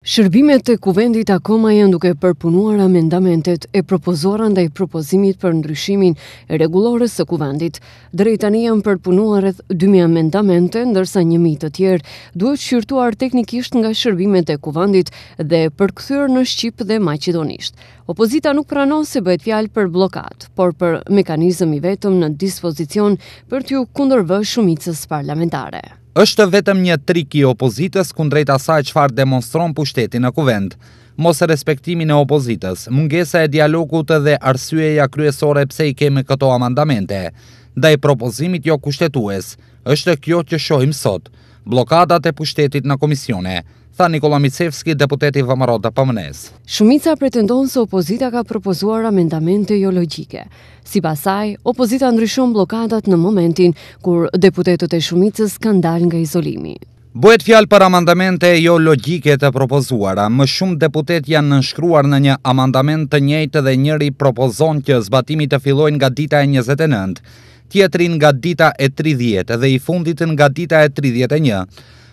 Shërbimet e kuvendit akoma janë duke përpunuar amendamentet e propozora ndaj propozimit për ndryshimin e regulores të kuvendit. Drejtani janë përpunuar e 2.000 amendamente, ndërsa 1.000 të tjerë duhet shqyrtuar teknikisht nga shërbimet e kuvendit dhe përkëthyr në Shqip dhe Macedonisht. Opozita nuk prano se bëhet fjalë për blokat, por për mekanizëm i vetëm në dispozicion për t'ju kundërvë shumicës parlamentare është vetëm një trik i opozitës kundrejt asaj farë demonstron pushteti në kuvend. Mos e respektimin e opozitës, mungesa e dialogut dhe arsyeja kryesore pse i kemi këto amandamente, da i propozimit jo kushtetues, është kjo që shohim sotë blokadat e pushtetit në komisione, tha Nikola Micevski, deputeti Vëmaroda Pëmënes. Shumica pretendon se opozita ka propozuar amendamente jo logike. Si pasaj, opozita ndryshon blokadat në momentin kur deputetët e shumicës kanë dal nga izolimi. Bëhet fjalë për amandamente jo logike të propozuara, më shumë deputet janë nënshkruar në një amandament të njëjtë dhe njëri propozon që zbatimi të filojnë nga dita e 29, tjetrin nga dita e 30 dhe i fundit nga dita e 31.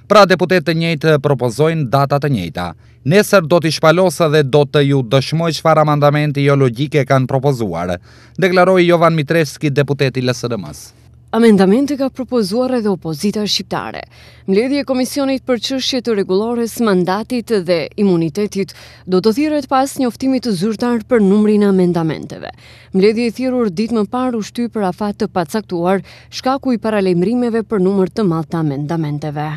Pra deputet të njëjtë propozojnë datat të njëjta. Nesër do t'i shpalosë dhe do të ju dëshmoj që fara mandamenti jo logike kanë propozuar, deklaroj Jovan Mitreski, deputeti Lësërëmës. Amendamenti ka propozuar edhe opozita shqiptare. Mledhje Komisionit për qështje të regulores, mandatit dhe imunitetit do të thiret pas njoftimit të zyrtar për numrin amendamenteve. Mledhje i thirur dit më parë u shty për afat të pacaktuar shkaku i paralemrimeve për numër të malta amendamenteve.